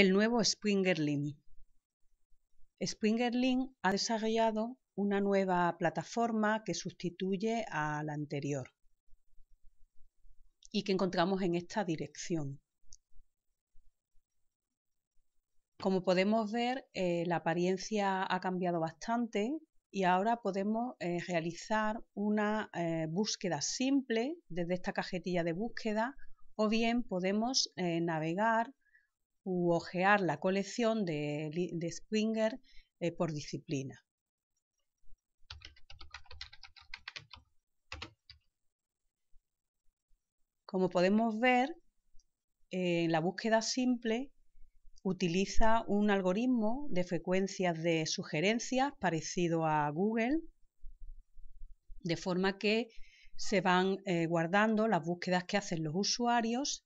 El nuevo Springerlink. Springerlink ha desarrollado una nueva plataforma que sustituye a la anterior y que encontramos en esta dirección. Como podemos ver, eh, la apariencia ha cambiado bastante y ahora podemos eh, realizar una eh, búsqueda simple desde esta cajetilla de búsqueda o bien podemos navegar u ojear la colección de, Springer eh, por disciplina. Como podemos ver, eh, en la búsqueda simple utiliza un algoritmo de frecuencias de sugerencias parecido a Google, de forma que se van eh, guardando las búsquedas que hacen los usuarios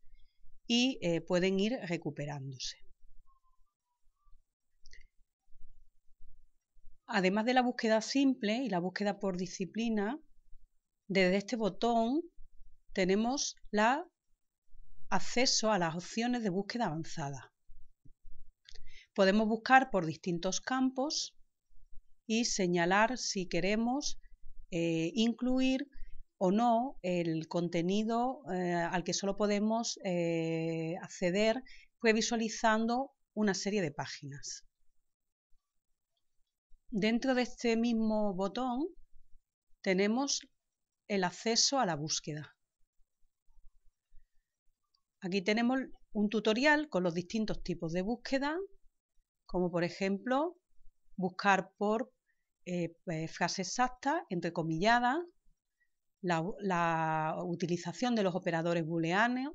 y eh, pueden ir recuperándose. Además de la búsqueda simple y la búsqueda por disciplina, desde este botón tenemos la acceso a las opciones de búsqueda avanzada. Podemos buscar por distintos campos y señalar si queremos eh, incluir o no el contenido eh, al que solo podemos eh, acceder fue visualizando una serie de páginas. Dentro de este mismo botón tenemos el acceso a la búsqueda. Aquí tenemos un tutorial con los distintos tipos de búsqueda, como por ejemplo buscar por eh, pues, frase exacta, comilladas la, utilización de los operadores booleanos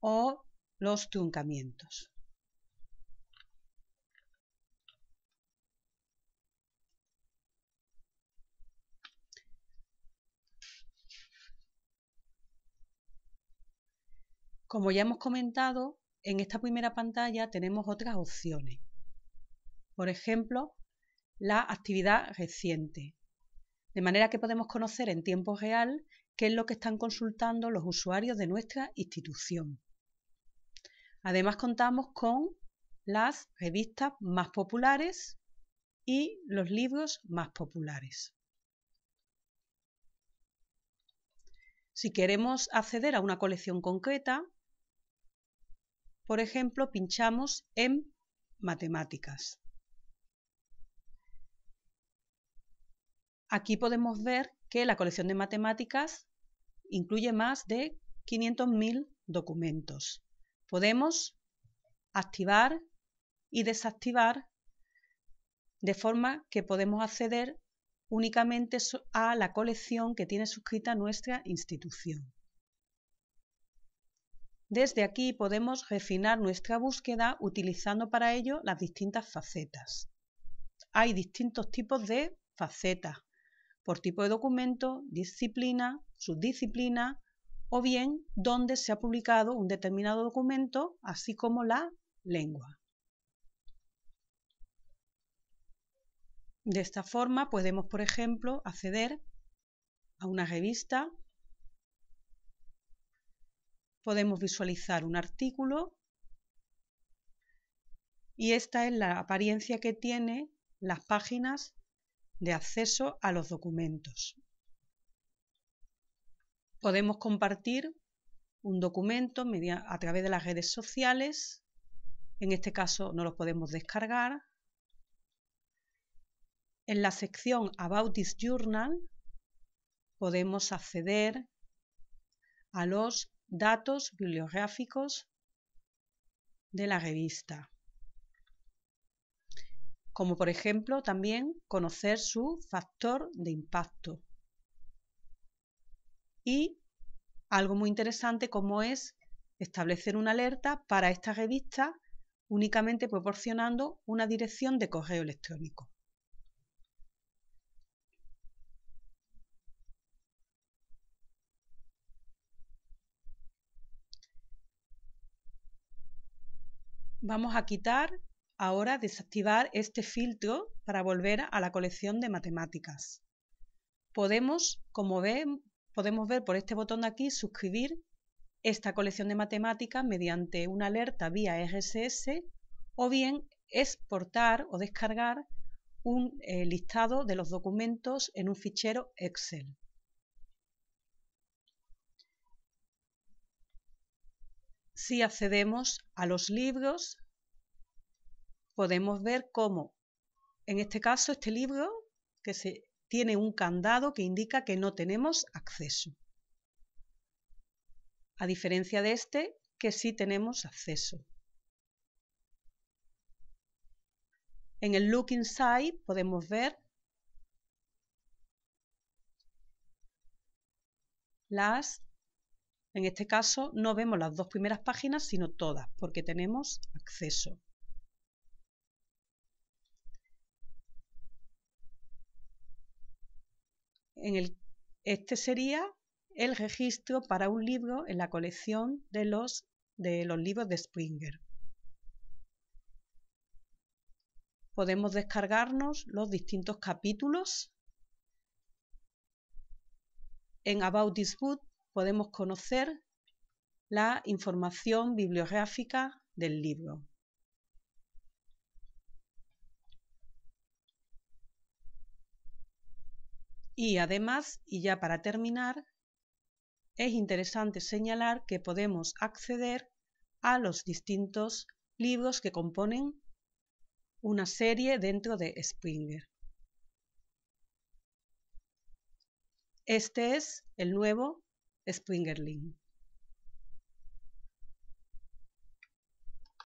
o los truncamientos. Como ya hemos comentado, en esta primera pantalla tenemos otras opciones. Por ejemplo, la actividad reciente de manera que podemos conocer en tiempo real qué es lo que están consultando los usuarios de nuestra institución. Además contamos con las revistas más populares y los libros más populares. Si queremos acceder a una colección concreta, por ejemplo, pinchamos en matemáticas. Aquí podemos ver que la colección de matemáticas incluye más de 500.000 documentos. Podemos activar y desactivar de forma que podemos acceder únicamente a la colección que tiene suscrita nuestra institución. Desde aquí podemos refinar nuestra búsqueda utilizando para ello las distintas facetas. Hay distintos tipos de facetas, por tipo de documento, disciplina, subdisciplina o bien dónde se ha publicado un determinado documento, así como la lengua. De esta forma podemos, por ejemplo, acceder a una revista, podemos visualizar un artículo y esta es la apariencia que tienen las páginas de acceso a los documentos. Podemos compartir un documento a través de las redes sociales, en este caso no lo podemos descargar. En la sección About this Journal podemos acceder a los datos bibliográficos de la revista como por ejemplo también conocer su factor de impacto. Y algo muy interesante como es establecer una alerta para esta revista únicamente proporcionando una dirección de correo electrónico. Vamos a quitar ahora desactivar este filtro para volver a la colección de matemáticas. Podemos, como ven, podemos ver por este botón de aquí, suscribir esta colección de matemáticas mediante una alerta vía RSS o bien exportar o descargar un eh, listado de los documentos en un fichero Excel. Si accedemos a los libros, podemos ver cómo, en este caso, este libro que tiene un candado que indica que no tenemos acceso. A diferencia de este, que sí tenemos acceso. En el Look Inside podemos ver las, en este caso no vemos las dos primeras páginas, sino todas, porque tenemos acceso. este sería el registro para un libro en la colección de los, de los libros de Springer. Podemos descargarnos los distintos capítulos. En About This Book podemos conocer la información bibliográfica del libro. Y además, y ya para terminar, es interesante señalar que podemos acceder a los distintos libros que componen una serie dentro de Springer. Este es el nuevo Link.